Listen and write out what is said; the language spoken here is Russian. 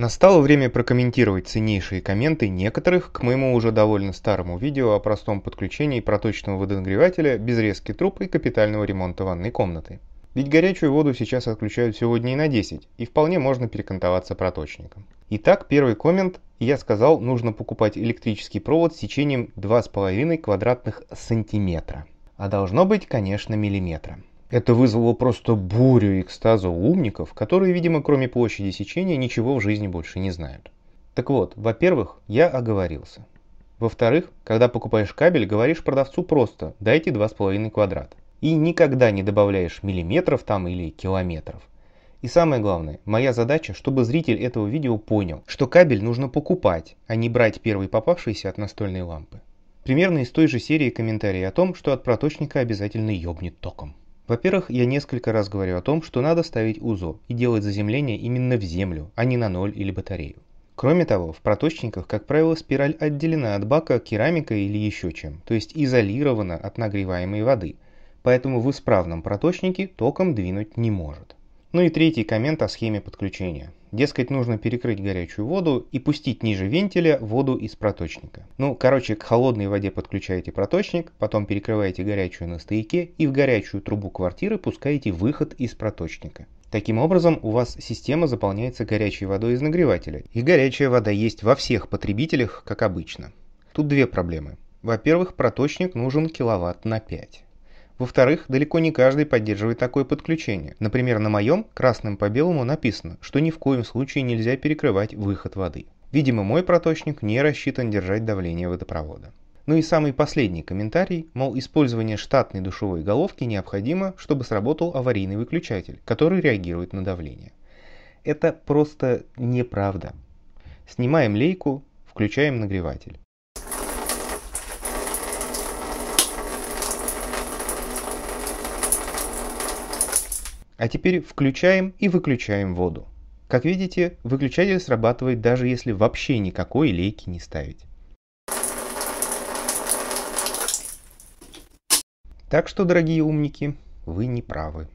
Настало время прокомментировать ценнейшие комменты некоторых к моему уже довольно старому видео о простом подключении проточного водонагревателя без резки труб и капитального ремонта ванной комнаты. Ведь горячую воду сейчас отключают всего дней на 10, и вполне можно перекантоваться проточником. Итак, первый коммент. Я сказал, нужно покупать электрический провод с сечением 2,5 квадратных сантиметра. А должно быть, конечно, миллиметра. Это вызвало просто бурю экстаза у умников, которые, видимо, кроме площади сечения, ничего в жизни больше не знают. Так вот, во-первых, я оговорился. Во-вторых, когда покупаешь кабель, говоришь продавцу просто «дайте 2,5 квадрата». И никогда не добавляешь миллиметров там или километров. И самое главное, моя задача, чтобы зритель этого видео понял, что кабель нужно покупать, а не брать первый попавшийся от настольной лампы. Примерно из той же серии комментарии о том, что от проточника обязательно ёбнет током. Во-первых, я несколько раз говорю о том, что надо ставить УЗО и делать заземление именно в землю, а не на ноль или батарею. Кроме того, в проточниках, как правило, спираль отделена от бака керамикой или еще чем, то есть изолирована от нагреваемой воды, поэтому в исправном проточнике током двинуть не может. Ну и третий коммент о схеме подключения. Дескать, нужно перекрыть горячую воду и пустить ниже вентиля воду из проточника. Ну, короче, к холодной воде подключаете проточник, потом перекрываете горячую на стояке и в горячую трубу квартиры пускаете выход из проточника. Таким образом, у вас система заполняется горячей водой из нагревателя, и горячая вода есть во всех потребителях, как обычно. Тут две проблемы. Во-первых, проточник нужен киловатт на 5. Во-вторых, далеко не каждый поддерживает такое подключение. Например, на моем красным по белому написано, что ни в коем случае нельзя перекрывать выход воды. Видимо, мой проточник не рассчитан держать давление водопровода. Ну и самый последний комментарий, мол, использование штатной душевой головки необходимо, чтобы сработал аварийный выключатель, который реагирует на давление. Это просто неправда. Снимаем лейку, включаем нагреватель. А теперь включаем и выключаем воду. Как видите, выключатель срабатывает даже если вообще никакой лейки не ставить. Так что, дорогие умники, вы не правы.